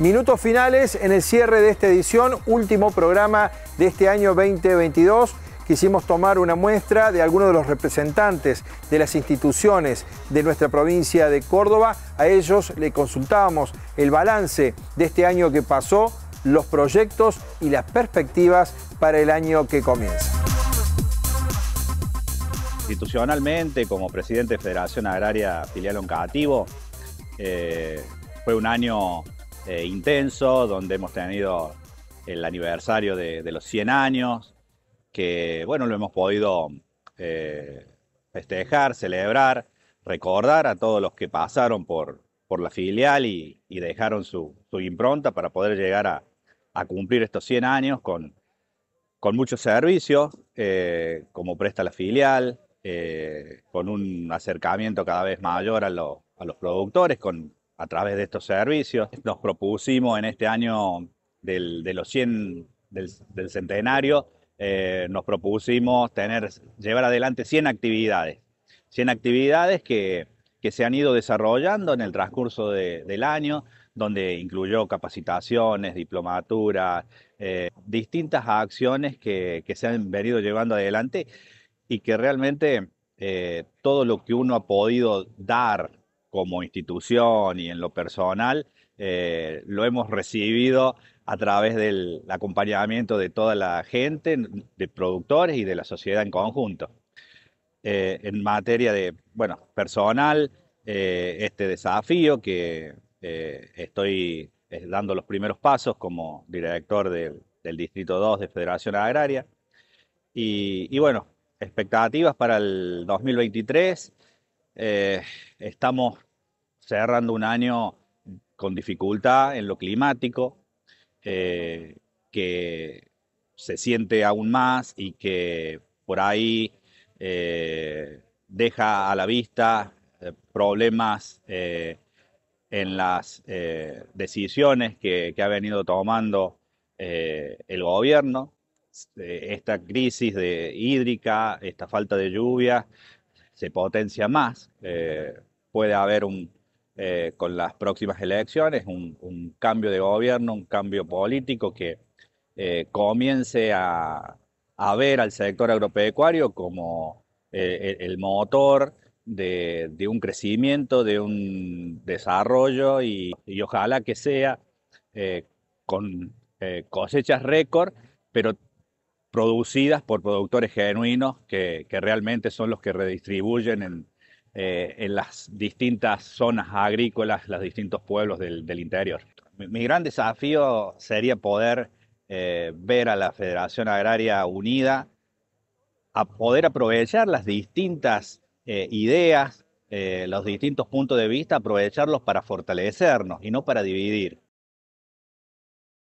Minutos finales en el cierre de esta edición, último programa de este año 2022. Quisimos tomar una muestra de algunos de los representantes de las instituciones de nuestra provincia de Córdoba. A ellos le consultábamos el balance de este año que pasó, los proyectos y las perspectivas para el año que comienza. Institucionalmente, como presidente de Federación Agraria Filial Oncativo, eh, fue un año eh, intenso, donde hemos tenido el aniversario de, los 100 años, que bueno, lo hemos podido eh, festejar, celebrar, recordar a todos los que pasaron por, por la filial y, dejaron su, impronta para poder llegar a, cumplir estos 100 años con, con muchos servicios, eh, como presta la filial, con un acercamiento cada vez mayor a, a los productores, con a través de estos servicios. Nos propusimos en este año del, de los 100 del, centenario, eh, nos propusimos tener, llevar adelante 100 actividades. 100 actividades que, se han ido desarrollando en el transcurso del año, donde incluyó capacitaciones, diplomaturas, eh, distintas acciones que, se han venido llevando adelante y que realmente eh, todo lo que uno ha podido dar como institución y en lo personal, eh, lo hemos recibido a través del acompañamiento de toda la gente, de productores y de la sociedad en conjunto. Eh, en materia de, bueno, personal, eh, este desafío que estoy dando los primeros pasos como director del Distrito 2 de Federación Agraria. y bueno, expectativas para el 2023 eh, estamos cerrando un año con dificultad en lo climático, eh, que se siente aún más y que por ahí eh, deja a la vista problemas en las decisiones que, ha venido tomando el gobierno, esta crisis de hídrica, esta falta de lluvia se potencia más. Eh, puede haber un, eh, con las próximas elecciones un, cambio de gobierno, un cambio político que eh, comience a, ver al sector agropecuario como e, el, motor de, un crecimiento, de un desarrollo y, ojalá que sea con cosechas récord, pero producidas por productores genuinos que, realmente son los que redistribuyen eh, en, las distintas zonas agrícolas, los distintos pueblos del, interior. Mi, gran desafío sería poder eh, ver a la Federación Agraria unida, a poder aprovechar las distintas eh, ideas, los distintos puntos de vista, aprovecharlos para fortalecernos y no para dividir.